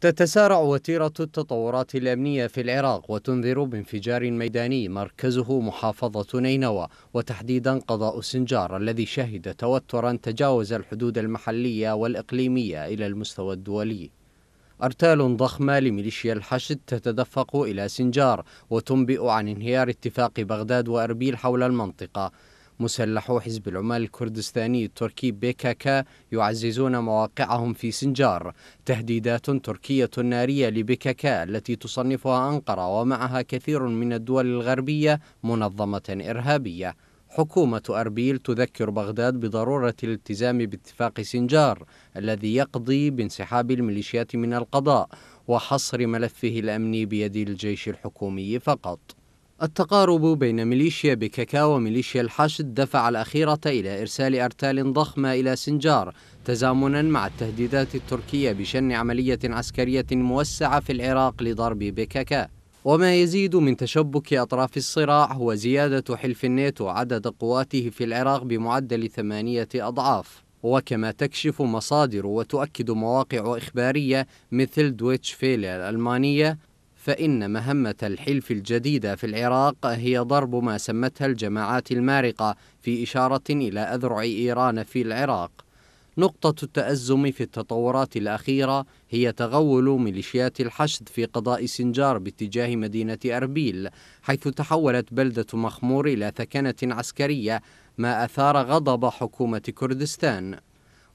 تتسارع وتيرة التطورات الأمنية في العراق وتنذر بانفجار ميداني مركزه محافظة نينوى وتحديدا قضاء سنجار الذي شهد توترا تجاوز الحدود المحلية والإقليمية إلى المستوى الدولي أرتال ضخمة لميليشيا الحشد تتدفق إلى سنجار وتنبئ عن انهيار اتفاق بغداد وأربيل حول المنطقة مسلحو حزب العمال الكردستاني التركي بيكاكا يعززون مواقعهم في سنجار تهديدات تركية نارية لبيكاكا التي تصنفها أنقرة ومعها كثير من الدول الغربية منظمة إرهابية حكومة أربيل تذكر بغداد بضرورة الالتزام باتفاق سنجار الذي يقضي بانسحاب الميليشيات من القضاء وحصر ملفه الأمني بيد الجيش الحكومي فقط التقارب بين ميليشيا بكاكا وميليشيا الحشد دفع الأخيرة إلى إرسال أرتال ضخمة إلى سنجار تزامنا مع التهديدات التركية بشن عملية عسكرية موسعة في العراق لضرب بكاكا وما يزيد من تشبك أطراف الصراع هو زيادة حلف الناتو عدد قواته في العراق بمعدل ثمانية أضعاف وكما تكشف مصادر وتؤكد مواقع إخبارية مثل دويتش فيلر الألمانية فإن مهمة الحلف الجديدة في العراق هي ضرب ما سمتها الجماعات المارقة في إشارة إلى أذرع إيران في العراق نقطة التأزم في التطورات الأخيرة هي تغول ميليشيات الحشد في قضاء سنجار باتجاه مدينة أربيل حيث تحولت بلدة مخمور إلى ثكنة عسكرية ما أثار غضب حكومة كردستان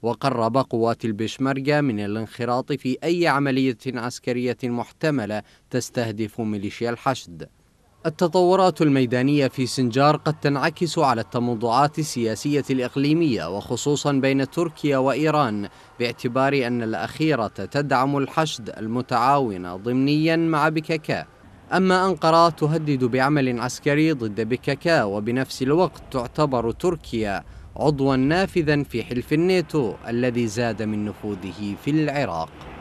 وقرب قوات البشمركة من الانخراط في أي عملية عسكرية محتملة تستهدف ميليشيا الحشد التطورات الميدانية في سنجار قد تنعكس على التموضعات السياسية الإقليمية وخصوصا بين تركيا وإيران باعتبار أن الأخيرة تدعم الحشد المتعاون ضمنيا مع بككا أما أنقرة تهدد بعمل عسكري ضد بككا وبنفس الوقت تعتبر تركيا عضوا نافذا في حلف الناتو الذي زاد من نفوذه في العراق